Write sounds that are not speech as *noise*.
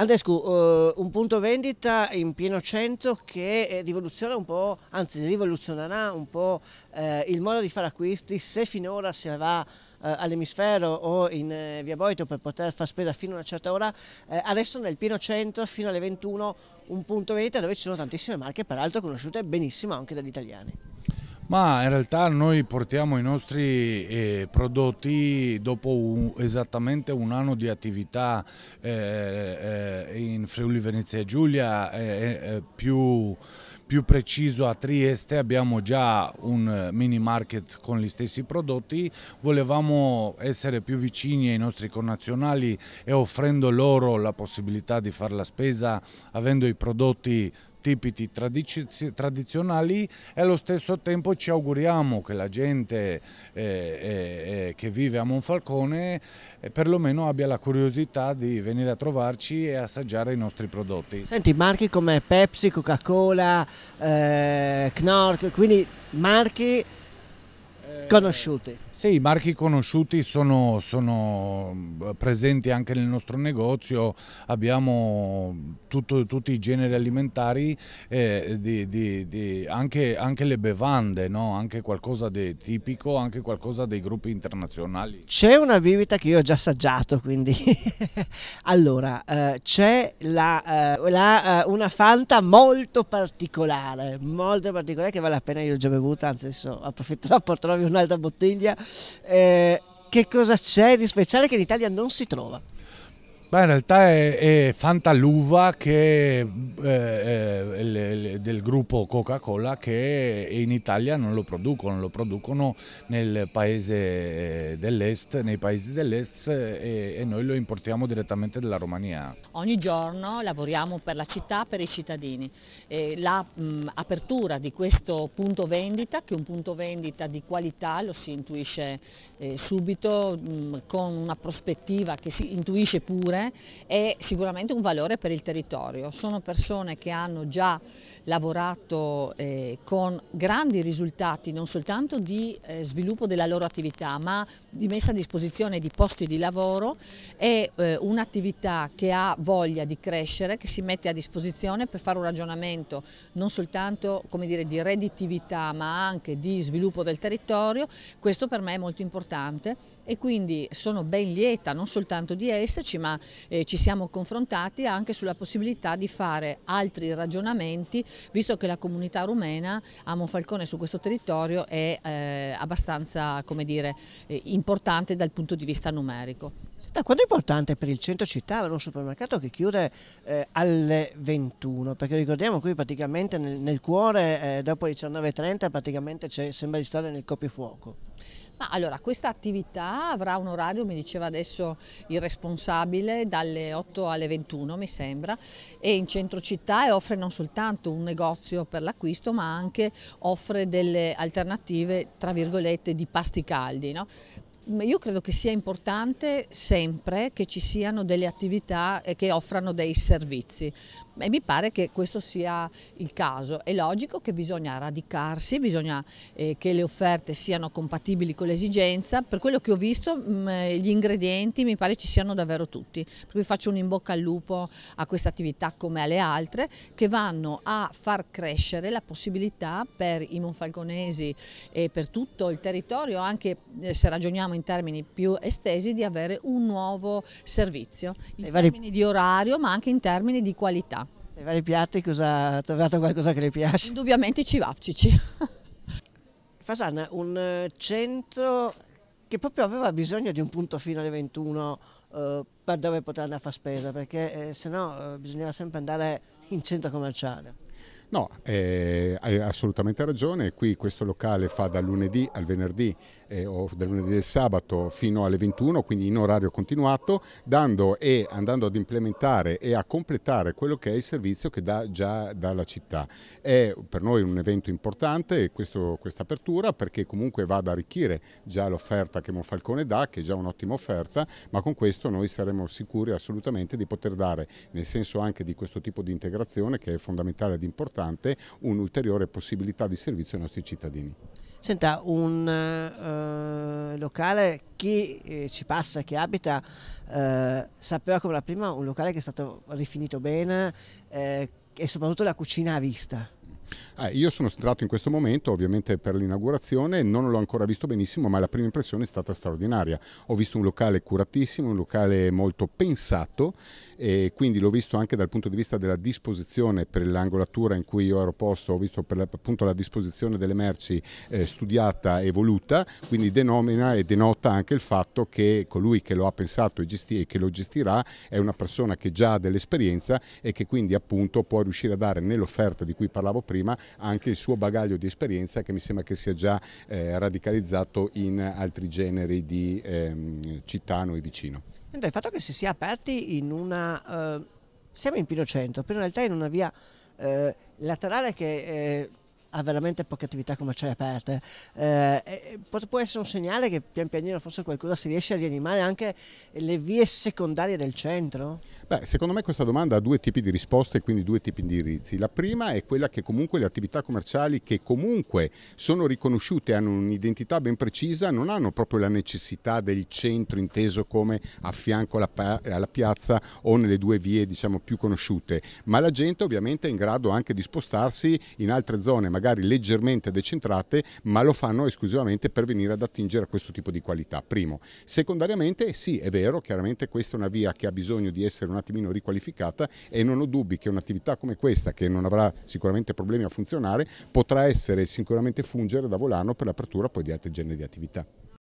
Andrescu, uh, un punto vendita in pieno centro che eh, rivoluziona un po', anzi rivoluzionerà un po' eh, il modo di fare acquisti se finora si va eh, all'emisfero o in eh, via Boito per poter far spesa fino a una certa ora, eh, adesso nel pieno centro fino alle 21 un punto vendita dove ci sono tantissime marche peraltro conosciute benissimo anche dagli italiani. Ma in realtà noi portiamo i nostri eh, prodotti dopo un, esattamente un anno di attività eh, eh, in Friuli Venezia Giulia, eh, eh, più, più preciso a Trieste abbiamo già un mini market con gli stessi prodotti, volevamo essere più vicini ai nostri connazionali e offrendo loro la possibilità di fare la spesa avendo i prodotti tipici tradizionali e allo stesso tempo ci auguriamo che la gente eh, eh, eh che vive a Monfalcone eh, perlomeno abbia la curiosità di venire a trovarci e assaggiare i nostri prodotti. Senti, marchi come Pepsi, Coca-Cola, eh, Knork, quindi marchi conosciuti. Sì, i marchi conosciuti sono, sono, presenti anche nel nostro negozio, abbiamo tutto, tutti i generi alimentari, eh, di, di, di, anche, anche, le bevande, no? anche qualcosa di tipico, anche qualcosa dei gruppi internazionali. C'è una bibita che io ho già assaggiato, quindi... *laughs* allora, eh, c'è eh, eh, una Fanta molto particolare, molto particolare che vale la pena, io l'ho già bevuta, anzi adesso approfitterò, *laughs* porterò via un'altra bottiglia eh, che cosa c'è di speciale che in Italia non si trova? Beh, in realtà è, è Fanta l'uva eh, eh del gruppo Coca-Cola che in Italia non lo producono, lo producono nel paese eh, dell'est, nei paesi dell'est eh, e, e noi lo importiamo direttamente dalla Romania. Ogni giorno lavoriamo per la città, per i cittadini. L'apertura mm, di questo punto vendita, che è un punto vendita di qualità, lo si intuisce eh, subito mh, mm, con una prospettiva che si intuisce pure è sicuramente un valore per il territorio. Sono persone che hanno già lavorato eh, con grandi risultati non soltanto di eh, sviluppo della loro attività ma di messa a disposizione di posti di lavoro è eh, un'attività che ha voglia di crescere, che si mette a disposizione per fare un ragionamento non soltanto dire, di redditività ma anche di sviluppo del territorio, questo per me è molto importante e quindi sono ben lieta non soltanto di esserci ma eh, ci siamo confrontati anche sulla possibilità di fare altri ragionamenti visto che la comunità rumena a Monfalcone su questo territorio è eh, abbastanza dire, eh, importante dal punto di vista numerico. Da quando è importante per il centro città avere un supermercato che chiude eh, alle 21? Perché ricordiamo qui praticamente nel, nel cuore, eh, dopo le 19.30, praticamente sembra di stare nel coprifuoco. Ma allora, questa attività avrà un orario, mi diceva adesso il responsabile, dalle 8 alle 21 mi sembra, e in centro città e offre non soltanto un negozio per l'acquisto, ma anche offre delle alternative, tra virgolette, di pasti caldi. No? Io credo che sia importante sempre che ci siano delle attività eh, che offrano dei servizi, e mi pare che questo sia il caso. È logico che bisogna radicarsi, bisogna eh, che le offerte siano compatibili con l'esigenza. Per quello che ho visto mh, mm, eh, gli ingredienti mi pare ci siano davvero tutti. Per cui faccio un in bocca al lupo a questa attività come alle altre che vanno a far crescere la possibilità per i monfalconesi e per tutto il territorio, anche eh, se ragioniamo in termini più estesi, di avere un nuovo servizio in termini di orario ma anche in termini di qualità. Tra i vari piatti cosa, ha trovato qualcosa che le piace? Indubbiamente civapcici. *laughs* Fasana, un eh, centro che proprio aveva bisogno di un punto fino alle 21 eh, per dove poter andare a fare spesa, perché eh, se eh, bisognava sempre andare in centro commerciale. No, eh, hai assolutamente ragione, qui questo locale fa dal lunedì al venerdì eh, o dal lunedì al sabato fino alle 21, quindi in orario continuato, dando e andando ad implementare e a completare quello che è il servizio che dà già dalla città. È per noi un evento importante questa apertura perché comunque va ad arricchire già l'offerta che Monfalcone dà, che è già un'ottima offerta, ma con questo noi saremo sicuri assolutamente di poter dare, nel senso anche di questo tipo di integrazione che è fondamentale ed importante, importante un'ulteriore possibilità di servizio ai nostri cittadini. Senta, un eh, locale, chi eh, ci passa, chi abita, eh, sapeva come la prima un locale che è stato rifinito bene eh, e soprattutto la cucina a vista. Eh, io sono entrato in questo momento ovviamente per l'inaugurazione, non l'ho ancora visto benissimo ma la prima impressione è stata straordinaria. Ho visto un locale curatissimo, un locale molto pensato e quindi l'ho visto anche dal punto di vista della disposizione per l'angolatura in cui io ero posto, ho visto per appunto la disposizione delle merci eh, studiata e voluta, quindi denomina e denota anche il fatto che colui che lo ha pensato e, e che lo gestirà è una persona che già ha dell'esperienza e che quindi appunto può riuscire a dare nell'offerta di cui parlavo prima prima, anche il suo bagaglio di esperienza che mi sembra che sia già eh, radicalizzato in altri generi di ehm, città noi vicino. Il fatto che si sia aperti in una... Eh, siamo in centro, però in realtà in una via eh, laterale che eh, ha veramente poche attività commerciali aperte. Eh, può essere un segnale che pian pianino forse qualcosa si riesce a rianimare anche le vie secondarie del centro? Beh, secondo me questa domanda ha due tipi di risposte e quindi due tipi di indirizzi. La prima è quella che comunque le attività commerciali che comunque sono riconosciute, hanno un'identità ben precisa, non hanno proprio la necessità del centro inteso come a fianco alla, alla piazza o nelle due vie diciamo più conosciute, ma la gente ovviamente è in grado anche di spostarsi in altre zone, magari leggermente decentrate, ma lo fanno esclusivamente per venire ad attingere a questo tipo di qualità, primo. Secondariamente, sì, è vero, chiaramente questa è una via che ha bisogno di essere un attimino riqualificata e non ho dubbi che un'attività come questa, che non avrà sicuramente problemi a funzionare, potrà essere sicuramente fungere da volano per l'apertura poi di altri generi di attività.